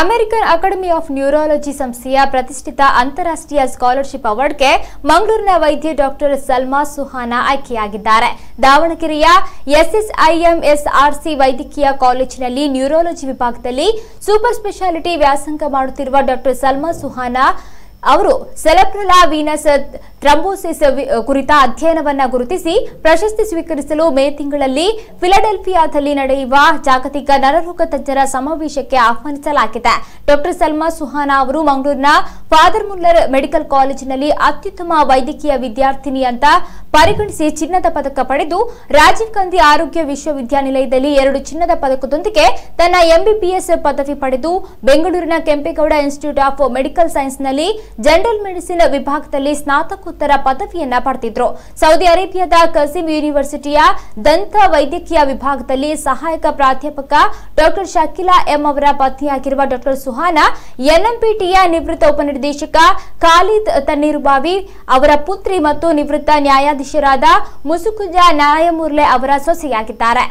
American academy of neurology ಸಂಸ್ಥೆಯ ಪ್ರತಿಷ್ಠಿತ ಅಂತಾರಾಷ್ಟ್ರೀಯ ಸ್ಕಾಲರ್ಶಿಪ್ ಅವಾರ್ಡ್ಗೆ ಮಂಗಳೂರಿನ ವೈದ್ಯ ಡಾಕ್ಟರ್ ಸಲ್ಮಾ ಸುಹಾನಾ ಆಯ್ಕೆಯಾಗಿದ್ದಾರೆ ದಾವಣಗೆರೆಯ ಎಸ್ಎಸ್ಐಎಂಎಸ್ಆರ್ಸಿ ವೈದ್ಯಕೀಯ ಕಾಲೇಜಿನಲ್ಲಿ ನ್ಯೂರಾಲಜಿ ವಿಭಾಗದಲ್ಲಿ ಸೂಪರ್ ಸ್ಪೆಷಾಲಿಟಿ ವ್ಯಾಸಂಗ ಮಾಡುತ್ತಿರುವ ಡಾಕ್ಟರ್ ಸಲ್ಮಾ ಸುಹಾನಾ ಅವರು ಸೆಲೆಪ್ರಲಾ ವೀನಸ್ ಥ್ರಂಬೋಸಿಸ್ ಕುರಿತ ಅಧ್ಯಯನವನ್ನ ಗುರುತಿಸಿ ಪ್ರಶಸ್ತಿ ಸ್ವೀಕರಿಸಲು ಮೇ ತಿಂಗಳಲ್ಲಿ ಫಿಲಡೆಲ್ಫಿಯಾದಲ್ಲಿ ನಡೆಯುವ ಜಾಗತಿಕ ನರರೋಗ ತಜ್ಞರ ಸಮಾವೇಶಕ್ಕೆ ಆಹ್ವಾನಿಸಲಾಗಿದೆ ಡಾಕ್ಟರ್ ಸಲ್ಮಾ ಸುಹಾನಾ ಅವರು ಮಂಗಳೂರಿನ ಫಾದರ್ ಮುಲ್ಲರ್ ಮೆಡಿಕಲ್ ಕಾಲೇಜಿನಲ್ಲಿ ಅತ್ಯುತ್ತಮ ವೈದ್ಯಕೀಯ ವಿದ್ಯಾರ್ಥಿನಿ ಅಂತ ಪರಿಗಣಿಸಿ ಚಿನ್ನದ ಪದಕ ಪಡೆದು ರಾಜೀವ್ ಗಾಂಧಿ ಆರೋಗ್ಯ ವಿಶ್ವವಿದ್ಯಾನಿಲಯದಲ್ಲಿ ಎರಡು ಚಿನ್ನದ ಪದಕದೊಂದಿಗೆ ತನ್ನ ಎಂಬಿಬಿಎಸ್ ಪದವಿ ಪಡೆದು ಬೆಂಗಳೂರಿನ ಕೆಂಪೇಗೌಡ ಇನ್ಸ್ಟಿಟ್ಯೂಟ್ ಆಫ್ ಮೆಡಿಕಲ್ ಸೈನ್ಸ್ನಲ್ಲಿ ಜನರಲ್ ಮೆಡಿಸಿನ್ ವಿಭಾಗದಲ್ಲಿ ಸ್ನಾತಕೋತ್ತರ ಸ್ನಾತಕೋತ್ತರ ಪದವಿಯನ್ನ ಪಡೆದಿದ್ರು ಸೌದಿ ಅರೇಬಿಯಾದ ಕಸಿಮ್ ಯೂನಿವರ್ಸಿಟಿಯ ದಂತ ವೈದ್ಯಕೀಯ ವಿಭಾಗದಲ್ಲಿ ಸಹಾಯಕ ಪ್ರಾಧ್ಯಾಪಕ ಡಾಕ್ಟರ್ ಶಕಿಲಾ ಎಂ ಅವರ ಪತ್ನಿಯಾಗಿರುವ ಡಾಕ್ಟರ್ ಸುಹಾನಾ ಎನ್ಎಂಪಿಟಿಯ ನಿವೃತ್ತ ಉಪನಿರ್ದೇಶಕ ಖಾಲಿದ್ ತಣ್ಣೀರುಬಾವಿ ಅವರ ಪುತ್ರಿ ಮತ್ತು ನಿವೃತ್ತ ನ್ಯಾಯಾಧೀಶರಾದ ಮುಸುಕುಜಾ ನ್ಯಾಯಮೂರ್ಲೆ ಅವರ ಸೊಸೆಯಾಗಿದ್ದಾರೆ